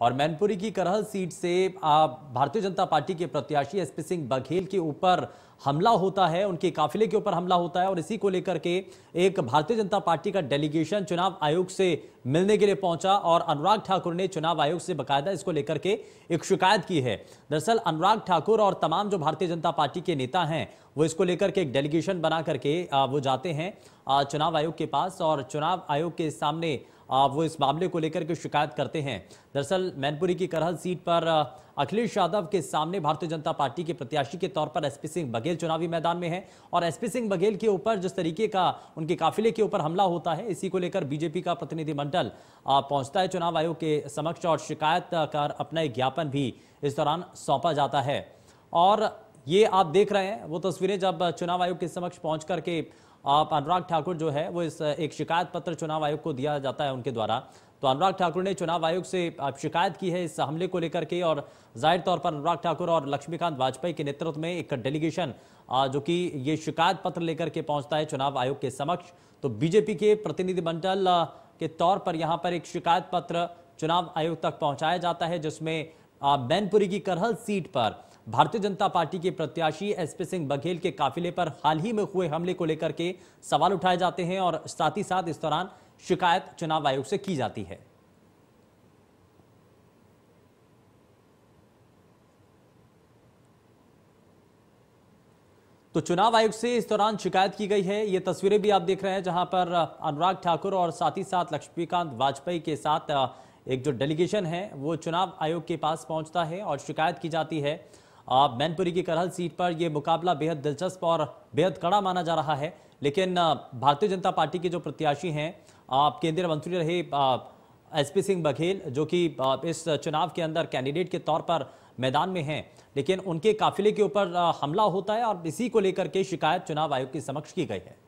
और मैनपुरी की करहल सीट से भारतीय जनता पार्टी के प्रत्याशी एसपी सिंह बघेल के ऊपर हमला होता है उनके काफिले के ऊपर हमला होता है और इसी को लेकर के एक भारतीय जनता पार्टी का डेलीगेशन चुनाव आयोग से मिलने के लिए पहुंचा और अनुराग ठाकुर ने चुनाव आयोग से बकायदा इसको लेकर के एक शिकायत की है दरअसल अनुराग ठाकुर और तमाम जो भारतीय जनता पार्टी के नेता हैं वो इसको लेकर के एक डेलीगेशन बना करके वो जाते हैं चुनाव आयोग के पास और चुनाव आयोग के सामने वो इस मामले को लेकर के शिकायत करते हैं दरअसल मैनपुरी की करहल सीट पर अखिलेश यादव के सामने भारतीय जनता पार्टी के प्रत्याशी के तौर पर एसपी सिंह बघेल चुनावी मैदान में हैं और एसपी सिंह बघेल के ऊपर जिस तरीके का उनके काफिले के ऊपर हमला होता है इसी को लेकर बीजेपी का प्रतिनिधिमंडल पहुंचता है चुनाव आयोग के समक्ष और शिकायत कर अपना एक ज्ञापन भी इस दौरान सौंपा जाता है और ये आप देख रहे हैं वो तस्वीरें जब चुनाव आयोग के समक्ष पहुंच करके आप अनुराग ठाकुर जो है वो इस एक शिकायत पत्र चुनाव आयोग को दिया जाता है उनके द्वारा तो अनुराग ठाकुर ने चुनाव आयोग से शिकायत की है इस हमले को लेकर के और जाहिर तौर पर अनुराग ठाकुर और लक्ष्मीकांत वाजपेयी के नेतृत्व में एक डेलीगेशन जो कि ये शिकायत पत्र लेकर के पहुंचता है चुनाव आयोग के समक्ष तो बीजेपी के प्रतिनिधिमंडल के तौर पर यहाँ पर एक शिकायत पत्र चुनाव आयोग तक पहुँचाया जाता है जिसमें मैनपुरी की करहल सीट पर भारतीय जनता पार्टी के प्रत्याशी एसपी सिंह बघेल के काफिले पर हाल ही में हुए हमले को लेकर के सवाल उठाए जाते हैं और साथ ही साथ इस दौरान शिकायत चुनाव आयोग से की जाती है तो चुनाव आयोग से इस दौरान शिकायत की गई है ये तस्वीरें भी आप देख रहे हैं जहां पर अनुराग ठाकुर और साथ ही साथ लक्ष्मीकांत वाजपेयी के साथ एक जो डेलीगेशन है वो चुनाव आयोग के पास पहुंचता है और शिकायत की जाती है मैनपुरी की करहल सीट पर यह मुकाबला बेहद दिलचस्प और बेहद कड़ा माना जा रहा है लेकिन भारतीय जनता पार्टी के जो प्रत्याशी हैं आप केंद्रीय मंत्री रहे एस पी सिंह बघेल जो कि इस चुनाव के अंदर कैंडिडेट के तौर पर मैदान में हैं लेकिन उनके काफिले के ऊपर हमला होता है और इसी को लेकर के शिकायत चुनाव आयोग के समक्ष की गई है